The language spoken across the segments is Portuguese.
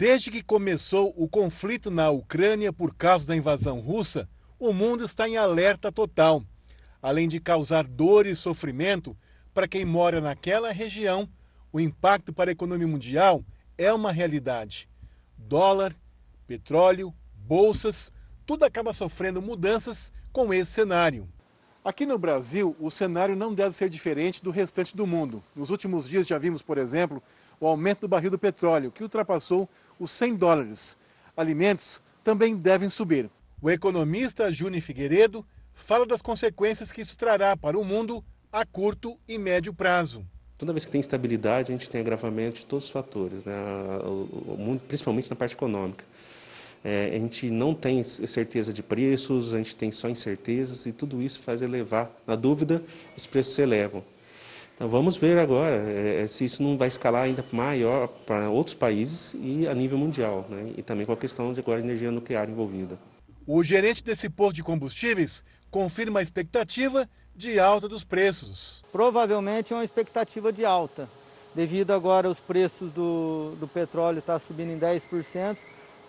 Desde que começou o conflito na Ucrânia por causa da invasão russa, o mundo está em alerta total. Além de causar dor e sofrimento para quem mora naquela região, o impacto para a economia mundial é uma realidade. Dólar, petróleo, bolsas, tudo acaba sofrendo mudanças com esse cenário. Aqui no Brasil, o cenário não deve ser diferente do restante do mundo. Nos últimos dias já vimos, por exemplo, o aumento do barril do petróleo, que ultrapassou os 100 dólares. Alimentos também devem subir. O economista Juni Figueiredo fala das consequências que isso trará para o mundo a curto e médio prazo. Toda vez que tem instabilidade a gente tem agravamento de todos os fatores, né? principalmente na parte econômica. É, a gente não tem certeza de preços, a gente tem só incertezas e tudo isso faz elevar. Na dúvida, os preços se elevam. Então vamos ver agora é, é se isso não vai escalar ainda maior para outros países e a nível mundial, né? e também com a questão de agora energia nuclear envolvida. O gerente desse posto de combustíveis confirma a expectativa de alta dos preços. Provavelmente é uma expectativa de alta, devido agora os preços do, do petróleo estar tá subindo em 10%,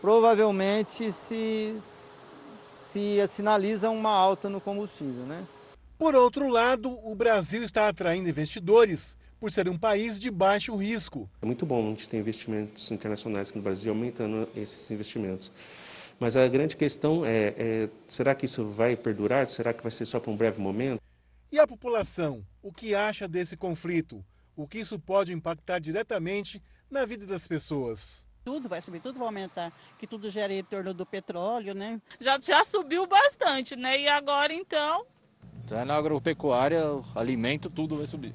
provavelmente se, se sinaliza uma alta no combustível. Né? Por outro lado, o Brasil está atraindo investidores por ser um país de baixo risco. É muito bom a gente ter investimentos internacionais aqui no Brasil, aumentando esses investimentos. Mas a grande questão é, é será que isso vai perdurar? Será que vai ser só para um breve momento? E a população, o que acha desse conflito? O que isso pode impactar diretamente na vida das pessoas? Tudo vai subir, tudo vai aumentar, que tudo gera em torno do petróleo, né? Já, já subiu bastante, né? E agora então? Então é na agropecuária, alimento, tudo vai subir.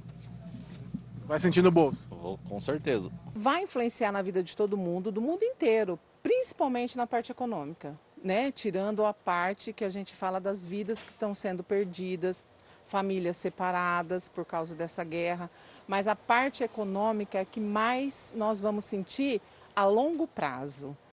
Vai sentindo bolso? com certeza. Vai influenciar na vida de todo mundo, do mundo inteiro, principalmente na parte econômica, né? Tirando a parte que a gente fala das vidas que estão sendo perdidas, famílias separadas por causa dessa guerra, mas a parte econômica é que mais nós vamos sentir a longo prazo.